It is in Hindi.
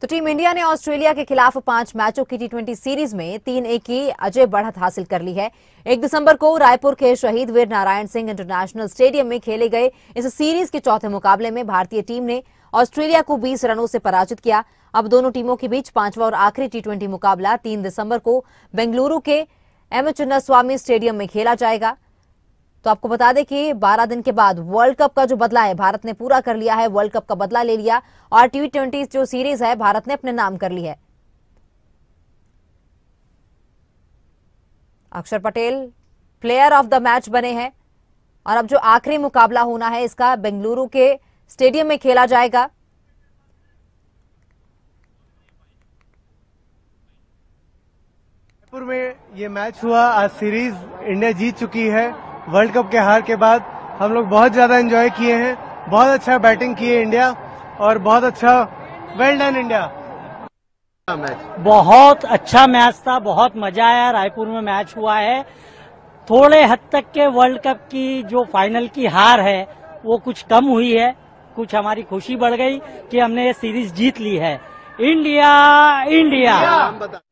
तो टीम इंडिया ने ऑस्ट्रेलिया के खिलाफ पांच मैचों की टी सीरीज में तीन एक की अजय बढ़त हासिल कर ली है एक दिसंबर को रायपुर के शहीद वीर नारायण सिंह इंटरनेशनल स्टेडियम में खेले गए इस सीरीज के चौथे मुकाबले में भारतीय टीम ने ऑस्ट्रेलिया को 20 रनों से पराजित किया अब दोनों टीमों के बीच पांचवा और आखिरी टी मुकाबला तीन दिसंबर को बेंगलुरु के एम स्वामी स्टेडियम में खेला जाएगा तो आपको बता दें कि 12 दिन के बाद वर्ल्ड कप का जो बदला है भारत ने पूरा कर लिया है वर्ल्ड कप का बदला ले लिया और टी ट्वेंटी जो सीरीज है भारत ने अपने नाम कर ली है Akshar Patel player of the match बने हैं और अब जो आखिरी मुकाबला होना है इसका बेंगलुरु के स्टेडियम में खेला जाएगा में ये मैच हुआ आज सीरीज इंडिया जीत चुकी है वर्ल्ड कप के हार के बाद हम लोग बहुत ज़्यादा एंजॉय किए हैं बहुत अच्छा बैटिंग किए इंडिया और बहुत अच्छा वेल डन इंडिया बहुत अच्छा मैच था बहुत मजा आया रायपुर में मैच हुआ है थोड़े हद तक के वर्ल्ड कप की जो फाइनल की हार है वो कुछ कम हुई है कुछ हमारी खुशी बढ़ गई कि हमने ये सीरीज जीत ली है इंडिया इंडिया